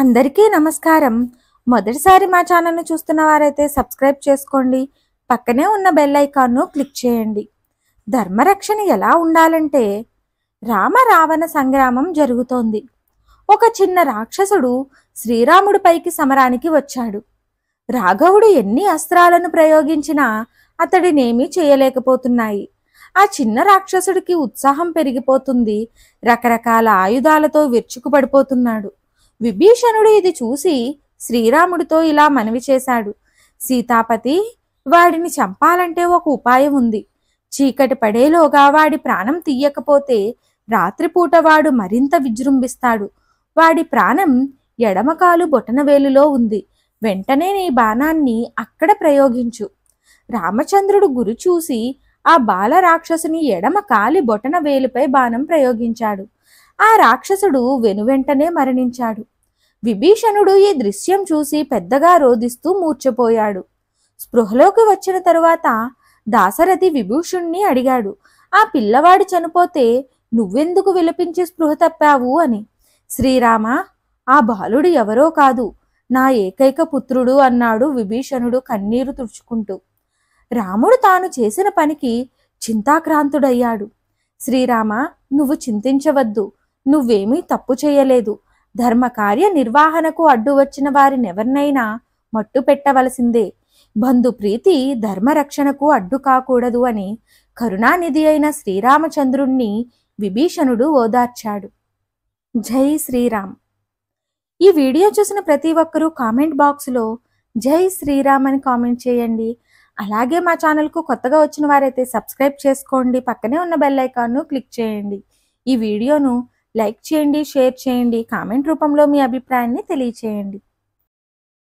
అందరికీ నమస్కారం మొదటిసారి మా ఛానల్ను చూస్తున్న వారైతే సబ్స్క్రైబ్ చేసుకోండి పక్కనే ఉన్న బెల్ ఐకాన్ను క్లిక్ చేయండి ధర్మరక్షణ ఎలా ఉండాలంటే రామ రావణ సంగ్రామం జరుగుతోంది ఒక చిన్న రాక్షసుడు శ్రీరాముడిపైకి సమరానికి వచ్చాడు రాఘవుడు ఎన్ని అస్త్రాలను ప్రయోగించినా అతడినేమీ చేయలేకపోతున్నాయి ఆ చిన్న రాక్షసుడికి ఉత్సాహం పెరిగిపోతుంది రకరకాల ఆయుధాలతో విరుచుకుపడిపోతున్నాడు విభీషణుడు ఇది చూసి శ్రీరాముడితో ఇలా మనవి చేశాడు సీతాపతి వాడిని చంపాలంటే ఒక ఉపాయం ఉంది చీకటి పడేలోగా వాడి ప్రాణం తీయకపోతే రాత్రిపూట వాడు మరింత విజృంభిస్తాడు వాడి ప్రాణం ఎడమకాలు బొటనవేలులో ఉంది వెంటనే నీ బాణాన్ని అక్కడ ప్రయోగించు రామచంద్రుడు గురి చూసి ఆ బాల రాక్షసుని ఎడమ కాలి బొటన వేలుపై బాణం ప్రయోగించాడు ఆ రాక్షసుడు వెనువెంటనే మరణించాడు విభీషణుడు ఈ దృశ్యం చూసి పెద్దగా రోధిస్తూ మూర్చపోయాడు స్పృహలోకి వచ్చిన తరువాత దాసరథి విభూషుణ్ణి అడిగాడు ఆ పిల్లవాడు చనిపోతే నువ్వెందుకు విలపించి స్పృహ తప్పావు అని శ్రీరామ ఆ బాలుడు ఎవరో కాదు నా ఏకైక పుత్రుడు అన్నాడు విభీషణుడు కన్నీరు తుడుచుకుంటూ రాముడు తాను చేసిన పనికి చింతాక్రాంతుడయ్యాడు శ్రీరామ నువ్వు చింతించవద్దు నువ్వేమీ తప్పు చేయలేదు ధర్మకార్య నిర్వహణకు అడ్డు వచ్చిన ఎవరినైనా మట్టు పెట్టవలసిందే బంధుప్రీతి ధర్మరక్షణకు అడ్డు కాకూడదు అని కరుణానిధి అయిన శ్రీరామచంద్రుణ్ణి విభీషణుడు ఓదార్చాడు జై శ్రీరామ్ ఈ వీడియో చూసిన ప్రతి ఒక్కరూ కామెంట్ బాక్స్లో జై శ్రీరామ్ అని కామెంట్ చేయండి అలాగే మా ఛానల్కు కొత్తగా వచ్చిన వారైతే సబ్స్క్రైబ్ చేసుకోండి పక్కనే ఉన్న బెల్ ఐకాన్ను క్లిక్ చేయండి ఈ వీడియోను లైక్ చేయండి షేర్ చేయండి కామెంట్ రూపంలో మీ అభిప్రాయాన్ని తెలియచేయండి